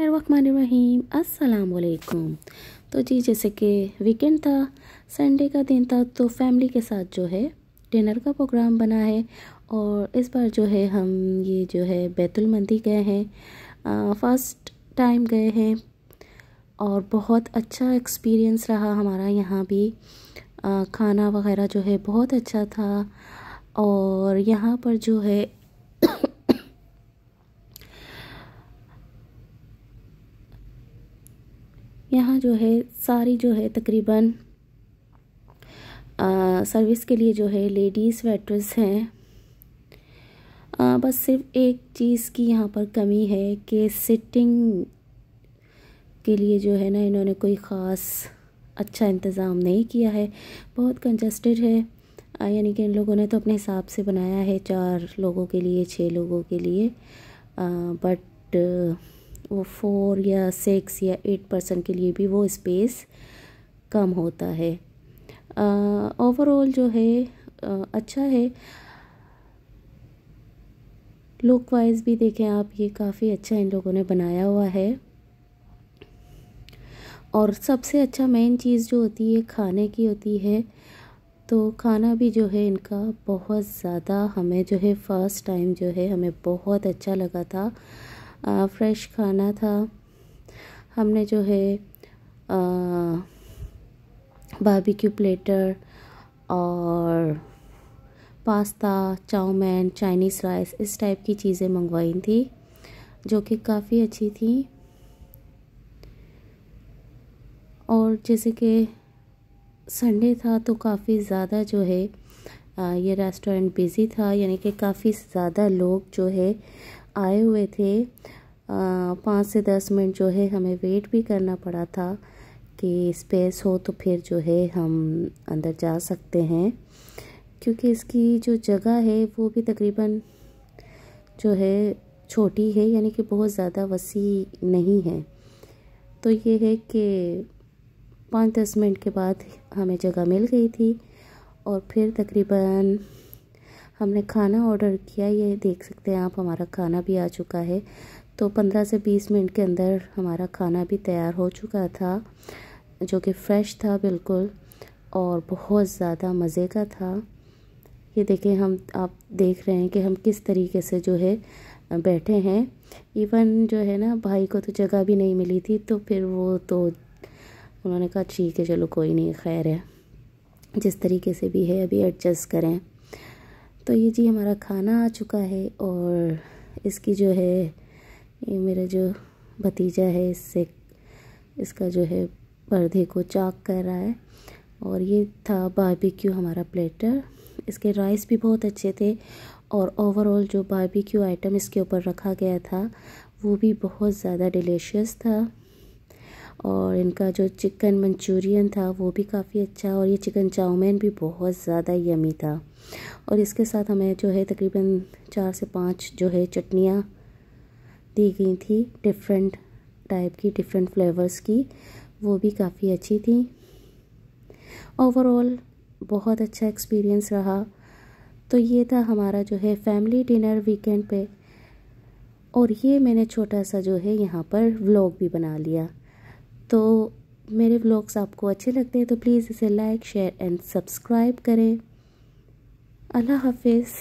रहीम अस्सलाम तो जी जैसे कि वीकेंड था संडे का दिन था तो फैमिली के साथ जो है डिनर का प्रोग्राम बना है और इस बार जो है हम ये जो है बैतुल मंदी गए हैं फर्स्ट टाइम गए हैं और बहुत अच्छा एक्सपीरियंस रहा हमारा यहाँ भी आ, खाना वगैरह जो है बहुत अच्छा था और यहाँ पर जो है यहाँ जो है सारी जो है तकरीबन सर्विस के लिए जो है लेडीज़ वेटर्स हैं आ, बस सिर्फ एक चीज़ की यहाँ पर कमी है कि सिटिंग के लिए जो है ना इन्होंने कोई ख़ास अच्छा इंतज़ाम नहीं किया है बहुत कंजस्टेड है यानी कि इन लोगों ने तो अपने हिसाब से बनाया है चार लोगों के लिए छः लोगों के लिए आ, बट वो फोर या सिक्स या एट परसेंट के लिए भी वो स्पेस कम होता है ओवरऑल जो है आ, अच्छा है लुक वाइज भी देखें आप ये काफ़ी अच्छा इन लोगों ने बनाया हुआ है और सबसे अच्छा मेन चीज़ जो होती है खाने की होती है तो खाना भी जो है इनका बहुत ज़्यादा हमें जो है फ़र्स्ट टाइम जो है हमें बहुत अच्छा लगा था फ्रेश खाना था हमने जो है बारबेक्यू प्लेटर और पास्ता चाउमीन चाइनीज़ राइस इस टाइप की चीज़ें मंगवाई थी जो कि काफ़ी अच्छी थी और जैसे कि संडे था तो काफ़ी ज़्यादा जो है ये रेस्टोरेंट बिज़ी था यानी कि काफ़ी ज़्यादा लोग जो है आए हुए थे पाँच से दस मिनट जो है हमें वेट भी करना पड़ा था कि स्पेस हो तो फिर जो है हम अंदर जा सकते हैं क्योंकि इसकी जो जगह है वो भी तकरीबन जो है छोटी है यानी कि बहुत ज़्यादा वसी नहीं है तो ये है कि पाँच दस मिनट के बाद हमें जगह मिल गई थी और फिर तकरीबन हमने खाना ऑर्डर किया ये देख सकते हैं आप हमारा खाना भी आ चुका है तो 15 से 20 मिनट के अंदर हमारा खाना भी तैयार हो चुका था जो कि फ़्रेश था बिल्कुल और बहुत ज़्यादा मज़े का था ये देखें हम आप देख रहे हैं कि हम किस तरीके से जो है बैठे हैं इवन जो है ना भाई को तो जगह भी नहीं मिली थी तो फिर वो तो उन्होंने कहा ठीक है चलो कोई नहीं खैर है जिस तरीके से भी है अभी एडजस्ट करें तो ये जी हमारा खाना आ चुका है और इसकी जो है ये मेरा जो भतीजा है इससे इसका जो है पर्दे को चाक कर रहा है और ये था बारबेक्यू हमारा प्लेटर इसके राइस भी बहुत अच्छे थे और ओवरऑल जो बारबेक्यू आइटम इसके ऊपर रखा गया था वो भी बहुत ज़्यादा डिलीशियस था और इनका जो चिकन मंचूरियन था वो भी काफ़ी अच्छा और ये चिकन चाउमीन भी बहुत ज़्यादा यमी था और इसके साथ हमें जो है तकरीबन चार से पाँच जो है चटनियाँ दी गई थी डिफरेंट टाइप की डिफरेंट फ्लेवर्स की वो भी काफ़ी अच्छी थी ओवरऑल बहुत अच्छा एक्सपीरियंस रहा तो ये था हमारा जो है फैमिली डिनर वीकेंड पे और ये मैंने छोटा सा जो है यहाँ पर व्लॉग भी बना लिया तो मेरे व्लॉग्स आपको अच्छे लगते हैं तो प्लीज़ इसे लाइक शेयर एंड सब्सक्राइब करें अल्लाह हाफिज़